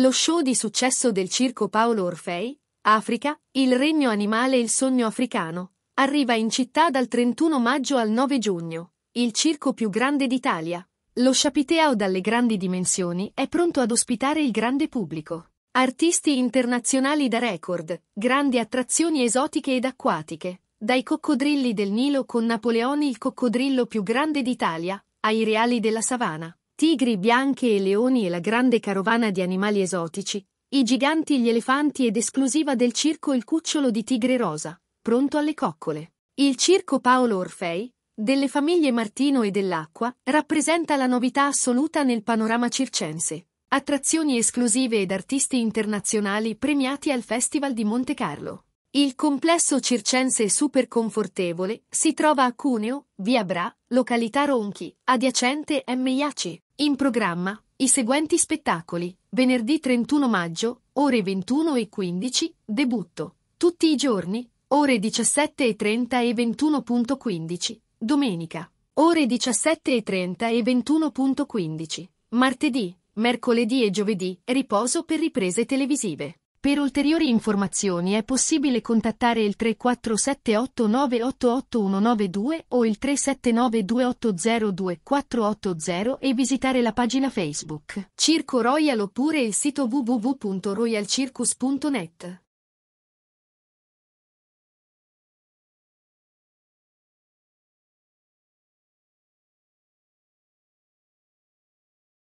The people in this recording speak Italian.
Lo show di successo del circo Paolo Orfei, Africa, il regno animale e il sogno africano, arriva in città dal 31 maggio al 9 giugno, il circo più grande d'Italia. Lo Chapiteau dalle grandi dimensioni è pronto ad ospitare il grande pubblico. Artisti internazionali da record, grandi attrazioni esotiche ed acquatiche, dai coccodrilli del Nilo con Napoleone il coccodrillo più grande d'Italia, ai reali della savana tigri bianche e leoni e la grande carovana di animali esotici, i giganti gli elefanti ed esclusiva del circo il cucciolo di tigre rosa, pronto alle coccole. Il circo Paolo Orfei, delle famiglie Martino e dell'Acqua, rappresenta la novità assoluta nel panorama circense. Attrazioni esclusive ed artisti internazionali premiati al Festival di Monte Carlo. Il complesso circense super confortevole si trova a Cuneo, via Bra, località Ronchi, adiacente M. In programma, i seguenti spettacoli. Venerdì 31 maggio, ore 21 e 15, debutto. Tutti i giorni, ore 17 e 30 e 21.15. Domenica, ore 17 e 30 e 21.15. Martedì, mercoledì e giovedì, riposo per riprese televisive. Per ulteriori informazioni è possibile contattare il 3478988192 o il 3792802480 e visitare la pagina Facebook Circo Royal oppure il sito www.royalcircus.net.